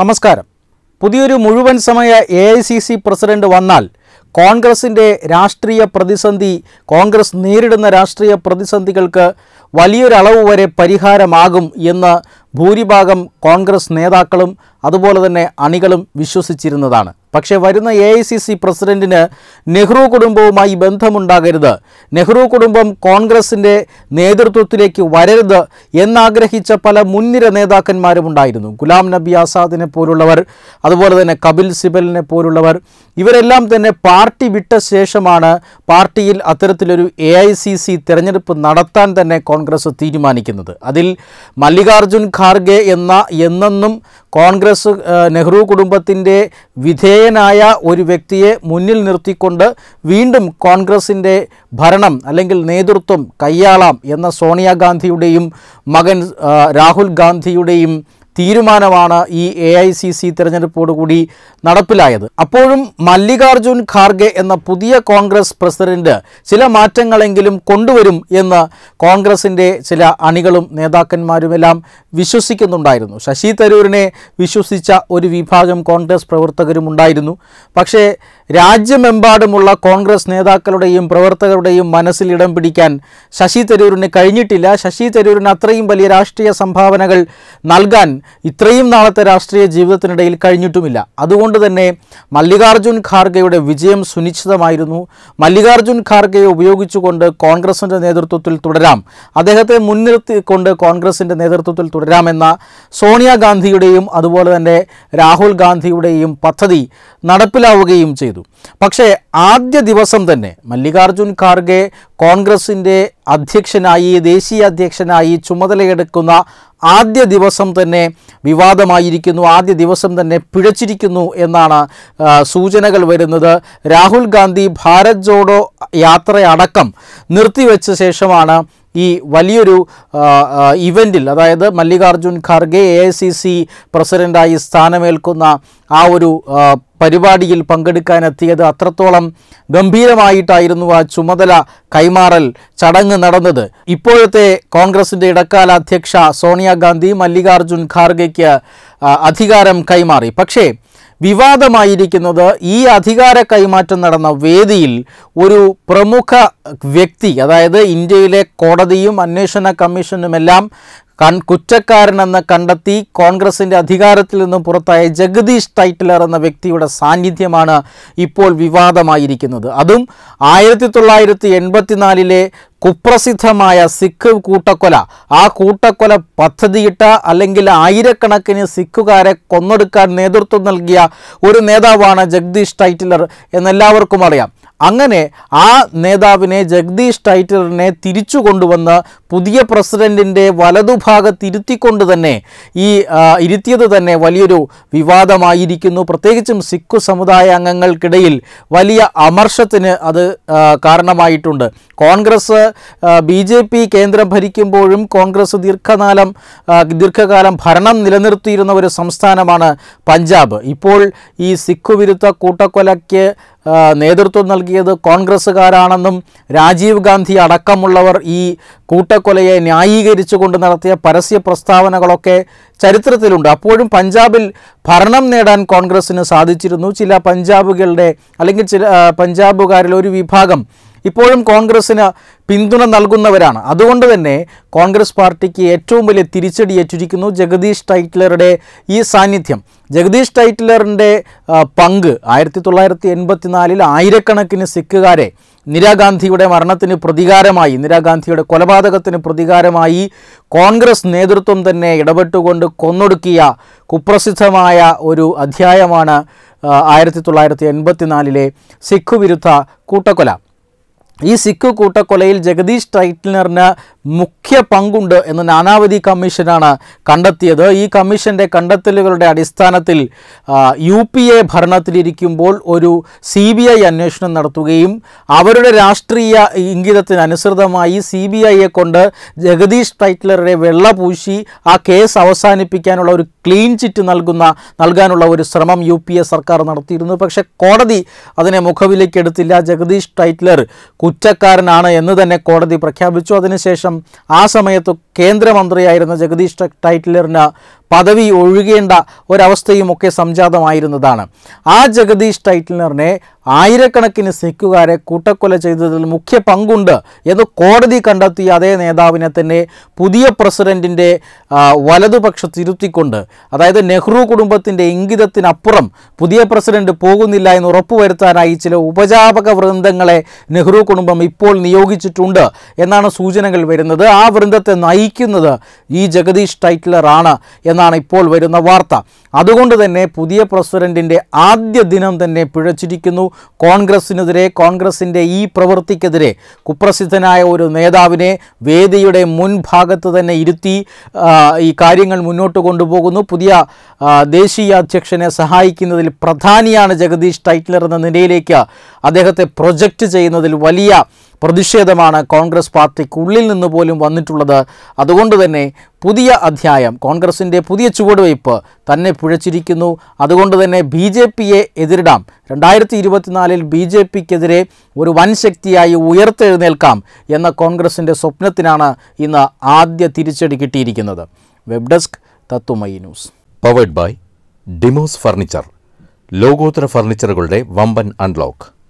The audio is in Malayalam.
നമസ്കാരം പുതിയൊരു മുഴുവൻ സമയ A I C C president വന്നാൽ കോൺഗ്രസിൻ്റെ രാഷ്ട്രീയ പ്രതിസന്ധി കോൺഗ്രസ് നേരിടുന്ന രാഷ്ട്രീയ പ്രതിസന്ധികൾക്ക് വലിയൊരളവ് വരെ പരിഹാരമാകും എന്ന് ഭൂരിഭാഗം കോൺഗ്രസ് നേതാക്കളും അതുപോലെ തന്നെ അണികളും വിശ്വസിച്ചിരുന്നതാണ് പക്ഷേ വരുന്ന എ ഐ സി സി പ്രസിഡന്റിന് നെഹ്റു കുടുംബവുമായി ബന്ധമുണ്ടാകരുത് നെഹ്റു കുടുംബം കോൺഗ്രസിൻ്റെ നേതൃത്വത്തിലേക്ക് വരരുത് എന്നാഗ്രഹിച്ച പല മുൻനിര നേതാക്കന്മാരും ഉണ്ടായിരുന്നു ഗുലാം നബി ആസാദിനെ പോലുള്ളവർ അതുപോലെ തന്നെ കപിൽ സിബലിനെ പോലുള്ളവർ ഇവരെല്ലാം തന്നെ പാർട്ടി വിട്ട ശേഷമാണ് പാർട്ടിയിൽ അത്തരത്തിലൊരു എ ഐ സി സി തിരഞ്ഞെടുപ്പ് നടത്താൻ തന്നെ കോൺഗ്രസ് തീരുമാനിക്കുന്നത് അതിൽ മല്ലികാർജ്ജുൻ ഖ ഖാർഗെ എന്ന എന്നെന്നും കോൺഗ്രസ് നെഹ്റു കുടുംബത്തിൻ്റെ വിധേയനായ ഒരു വ്യക്തിയെ മുന്നിൽ നിർത്തിക്കൊണ്ട് വീണ്ടും കോൺഗ്രസിൻ്റെ ഭരണം അല്ലെങ്കിൽ നേതൃത്വം കൈയാളാം എന്ന സോണിയാഗാന്ധിയുടെയും മകൻ രാഹുൽ ഗാന്ധിയുടെയും തീരുമാനമാണ് ഈ എ ഐ സി സി തിരഞ്ഞെടുപ്പോടുകൂടി നടപ്പിലായത് അപ്പോഴും മല്ലികാർജുൻ ഖാർഗെ എന്ന പുതിയ കോൺഗ്രസ് പ്രസിഡന്റ് ചില മാറ്റങ്ങളെങ്കിലും കൊണ്ടുവരും എന്ന് കോൺഗ്രസിൻ്റെ ചില അണികളും നേതാക്കന്മാരുമെല്ലാം വിശ്വസിക്കുന്നുണ്ടായിരുന്നു ശശി തരൂരിനെ വിശ്വസിച്ച ഒരു വിഭാഗം കോൺഗ്രസ് പ്രവർത്തകരും ഉണ്ടായിരുന്നു പക്ഷേ രാജ്യമെമ്പാടുമുള്ള കോൺഗ്രസ് നേതാക്കളുടെയും പ്രവർത്തകരുടെയും മനസ്സിൽ ഇടം പിടിക്കാൻ ശശി തരൂരിന് കഴിഞ്ഞിട്ടില്ല ശശി തരൂരിന് അത്രയും വലിയ രാഷ്ട്രീയ സംഭാവനകൾ നൽകാൻ ഇത്രയും നാളത്തെ രാഷ്ട്രീയ ജീവിതത്തിനിടയിൽ കഴിഞ്ഞിട്ടുമില്ല അതുകൊണ്ട് തന്നെ മല്ലികാർജ്ജുൻ ഖാർഗെയുടെ വിജയം സുനിശ്ചിതമായിരുന്നു മല്ലികാർജ്ജുൻ ഖാർഗെയെ ഉപയോഗിച്ചുകൊണ്ട് കോൺഗ്രസിൻ്റെ നേതൃത്വത്തിൽ തുടരാം അദ്ദേഹത്തെ മുൻനിർത്തിക്കൊണ്ട് കോൺഗ്രസിൻ്റെ നേതൃത്വത്തിൽ തുടരാമെന്ന സോണിയാഗാന്ധിയുടെയും അതുപോലെ തന്നെ രാഹുൽ ഗാന്ധിയുടെയും പദ്ധതി നടപ്പിലാവുകയും ചെയ്തു ചെയ്തു പക്ഷേ ആദ്യ ദിവസം തന്നെ മല്ലികാർജുൻ ഖാർഗെ കോൺഗ്രസിൻ്റെ അധ്യക്ഷനായി ദേശീയ അധ്യക്ഷനായി ചുമതലയെടുക്കുന്ന ആദ്യ ദിവസം തന്നെ വിവാദമായിരിക്കുന്നു ആദ്യ ദിവസം തന്നെ പിഴച്ചിരിക്കുന്നു എന്നാണ് സൂചനകൾ വരുന്നത് രാഹുൽ ഗാന്ധി ഭാരത് ജോഡോ യാത്രയടക്കം നിർത്തിവെച്ച ശേഷമാണ് ഈ വലിയൊരു ഇവൻറ്റിൽ അതായത് Mallikarjun Kharge A I C C പ്രസിഡൻ്റായി സ്ഥാനമേൽക്കുന്ന ആ ഒരു പരിപാടിയിൽ പങ്കെടുക്കാനെത്തിയത് അത്രത്തോളം ഗംഭീരമായിട്ടായിരുന്നു ആ ചുമതല കൈമാറൽ ചടങ്ങ് നടന്നത് ഇപ്പോഴത്തെ കോൺഗ്രസിൻ്റെ ഇടക്കാല അധ്യക്ഷ സോണിയാഗാന്ധി മല്ലികാർജുൻ ഖാർഗെയ്ക്ക് അധികാരം കൈമാറി പക്ഷേ വിവാദമായിരിക്കുന്നത് ഈ അധികാര കൈമാറ്റം നടന്ന വേദിയിൽ ഒരു പ്രമുഖ വ്യക്തി അതായത് ഇന്ത്യയിലെ കോടതിയും അന്വേഷണ കമ്മീഷനുമെല്ലാം കുറ്റക്കാരനെന്ന് കണ്ടെത്തി കോൺഗ്രസിൻ്റെ അധികാരത്തിൽ നിന്നും പുറത്തായ ജഗദീഷ് ടൈറ്റിലർ എന്ന വ്യക്തിയുടെ സാന്നിധ്യമാണ് ഇപ്പോൾ വിവാദമായിരിക്കുന്നത് അതും ആയിരത്തി തൊള്ളായിരത്തി എൺപത്തിനാലിലെ കുപ്രസിദ്ധമായ സിഖ് കൂട്ടക്കൊല ആ കൂട്ടക്കൊല പദ്ധതിയിട്ട അല്ലെങ്കിൽ ആയിരക്കണക്കിന് സിഖുകാരെ കൊന്നെടുക്കാൻ നേതൃത്വം നൽകിയ ഒരു നേതാവാണ് ജഗദീഷ് ടൈറ്റിലർ എന്നെല്ലാവർക്കും അറിയാം അങ്ങനെ ആ നേതാവിനെ ജഗദീഷ് ടൈറ്ററിനെ തിരിച്ചു കൊണ്ടുവന്ന് പുതിയ പ്രസിഡൻറ്റിൻ്റെ വലതുഭാഗത്തിരുത്തിക്കൊണ്ട് തന്നെ ഈ ഇരുത്തിയത് തന്നെ വലിയൊരു വിവാദമായിരിക്കുന്നു പ്രത്യേകിച്ചും സിഖു സമുദായ അംഗങ്ങൾക്കിടയിൽ വലിയ അമർഷത്തിന് അത് കാരണമായിട്ടുണ്ട് കോൺഗ്രസ് ബി ജെ പി കേന്ദ്രം ഭരിക്കുമ്പോഴും കോൺഗ്രസ് ദീർഘകാലം ദീർഘകാലം ഭരണം നിലനിർത്തിയിരുന്ന ഒരു സംസ്ഥാനമാണ് പഞ്ചാബ് ഇപ്പോൾ ഈ സിഖു വിരുദ്ധ കൂട്ടക്കൊലയ്ക്ക് നേതൃത്വം നൽകിയത് കോൺഗ്രസ്സുകാരാണെന്നും രാജീവ് ഗാന്ധി അടക്കമുള്ളവർ ഈ കൂട്ടക്കൊലയെ ന്യായീകരിച്ചുകൊണ്ട് നടത്തിയ പരസ്യ പ്രസ്താവനകളൊക്കെ ചരിത്രത്തിലുണ്ട് അപ്പോഴും പഞ്ചാബിൽ ഭരണം നേടാൻ കോൺഗ്രസ്സിന് സാധിച്ചിരുന്നു ചില പഞ്ചാബുകളുടെ അല്ലെങ്കിൽ ചില പഞ്ചാബുകാരിൽ ഒരു വിഭാഗം ഇപ്പോഴും കോൺഗ്രസ്സിന് പിന്തുണ നൽകുന്നവരാണ് അതുകൊണ്ട് തന്നെ കോൺഗ്രസ് പാർട്ടിക്ക് ഏറ്റവും വലിയ ഏറ്റിരിക്കുന്നു ജഗദീഷ് ടൈറ്റ്ലറുടെ ഈ സാന്നിധ്യം ജഗദീഷ് ടൈറ്റ്ലറിൻ്റെ പങ്ക് ആയിരത്തി തൊള്ളായിരത്തി എൺപത്തിനാലിൽ ആയിരക്കണക്കിന് സിഖുകാരെ ഇന്ദിരാഗാന്ധിയുടെ മരണത്തിന് പ്രതികാരമായി ഇന്ദിരാഗാന്ധിയുടെ കൊലപാതകത്തിന് പ്രതികാരമായി കോൺഗ്രസ് നേതൃത്വം തന്നെ ഇടപെട്ടുകൊണ്ട് കൊന്നൊടുക്കിയ കുപ്രസിദ്ധമായ ഒരു അധ്യായമാണ് ആയിരത്തി തൊള്ളായിരത്തി എൺപത്തിനാലിലെ സിഖ് വിരുദ്ധ കൂട്ടക്കൊല ഈ സിഖ് കൂട്ടക്കൊലയിൽ ജഗദീഷ് ടൈറ്റ്ലറിന് മുഖ്യ പങ്കുണ്ട് എന്ന് നാനാവതി കമ്മീഷനാണ് കണ്ടെത്തിയത് ഈ കമ്മീഷൻ്റെ കണ്ടെത്തലുകളുടെ അടിസ്ഥാനത്തിൽ യു പി എ ഭരണത്തിലിരിക്കുമ്പോൾ ഒരു സി ബി ഐ അന്വേഷണം നടത്തുകയും അവരുടെ രാഷ്ട്രീയ ഇംഗിതത്തിനനുസൃതമായി സി ബി ഐയെ കൊണ്ട് ജഗദീഷ് ടൈറ്റ്ലറുടെ വെള്ള പൂശി ആ കേസ് അവസാനിപ്പിക്കാനുള്ള ഒരു ക്ലീൻ ചിറ്റ് നൽകുന്ന നൽകാനുള്ള ഒരു ശ്രമം യു പി എ സർക്കാർ നടത്തിയിരുന്നു പക്ഷേ കോടതി അതിനെ മുഖവിലേക്ക് ജഗദീഷ് ടൈറ്റ്ലർ കുറ്റക്കാരനാണ് എന്ന് തന്നെ കോടതി പ്രഖ്യാപിച്ചു അതിനുശേഷം ആ സമയത്ത് കേന്ദ്രമന്ത്രിയായിരുന്ന ജഗദീഷ് ടൈറ്റ്ലറിന് പദവി ഒഴുകേണ്ട ഒരവസ്ഥയും ഒക്കെ സംജാതമായിരുന്നതാണ് ആ ജഗദീഷ് ടൈറ്റ്ലറിനെ ആയിരക്കണക്കിന് സിഖുകാരെ കൂട്ടക്കൊല ചെയ്തതിൽ മുഖ്യ പങ്കുണ്ട് എന്ന് കോടതി കണ്ടെത്തിയ അതേ നേതാവിനെ തന്നെ പുതിയ പ്രസിഡൻറ്റിൻ്റെ വലതുപക്ഷ തിരുത്തിക്കൊണ്ട് അതായത് നെഹ്റു കുടുംബത്തിൻ്റെ ഇംഗിതത്തിനപ്പുറം പുതിയ പ്രസിഡന്റ് പോകുന്നില്ല എന്ന് ഉറപ്പുവരുത്താനായി ചില ഉപജാപക വൃന്ദങ്ങളെ നെഹ്റു കുടുംബം ഇപ്പോൾ നിയോഗിച്ചിട്ടുണ്ട് എന്നാണ് സൂചനകൾ വരുന്നത് ആ വൃന്ദത്തെ നയിക്കുന്നത് ഈ ജഗദീഷ് ടൈറ്റ്ലറാണ് എന്ന എന്നാണ് ഇപ്പോൾ വരുന്ന വാർത്ത അതുകൊണ്ട് തന്നെ പുതിയ പ്രസിഡന്റിൻ്റെ ആദ്യ ദിനം തന്നെ പിഴച്ചിരിക്കുന്നു കോൺഗ്രസിനെതിരെ കോൺഗ്രസിൻ്റെ ഈ പ്രവൃത്തിക്കെതിരെ കുപ്രസിദ്ധനായ ഒരു നേതാവിനെ വേദിയുടെ മുൻഭാഗത്ത് തന്നെ ഇരുത്തി ഈ കാര്യങ്ങൾ മുന്നോട്ട് കൊണ്ടുപോകുന്നു പുതിയ ദേശീയ അധ്യക്ഷനെ സഹായിക്കുന്നതിൽ പ്രധാനിയാണ് ജഗദീഷ് ടൈറ്റ്ലർ എന്ന നിലയിലേക്ക് അദ്ദേഹത്തെ പ്രൊജക്റ്റ് ചെയ്യുന്നതിൽ വലിയ പ്രതിഷേധമാണ് കോൺഗ്രസ് പാർട്ടിക്കുള്ളിൽ നിന്ന് പോലും വന്നിട്ടുള്ളത് അതുകൊണ്ട് തന്നെ പുതിയ അധ്യായം കോൺഗ്രസിൻ്റെ പുതിയ ചുവടുവയ്പ്പ് തന്നെ പിഴച്ചിരിക്കുന്നു അതുകൊണ്ട് തന്നെ ബി ജെ പിയെ എതിരിടാം രണ്ടായിരത്തി ഇരുപത്തിനാലിൽ ബി ജെ പിക്കെതിരെ ഒരു വൻ ശക്തിയായി ഉയർത്തെഴുന്നേൽക്കാം എന്ന കോൺഗ്രസിൻ്റെ സ്വപ്നത്തിനാണ് ഇന്ന് ആദ്യ തിരിച്ചടി കിട്ടിയിരിക്കുന്നത് web desk Tatwamayi news powered by Dimos furniture ലോകോത്തര ഫർണിച്ചറുകളുടെ വമ്പൻ അൺലോക്ക്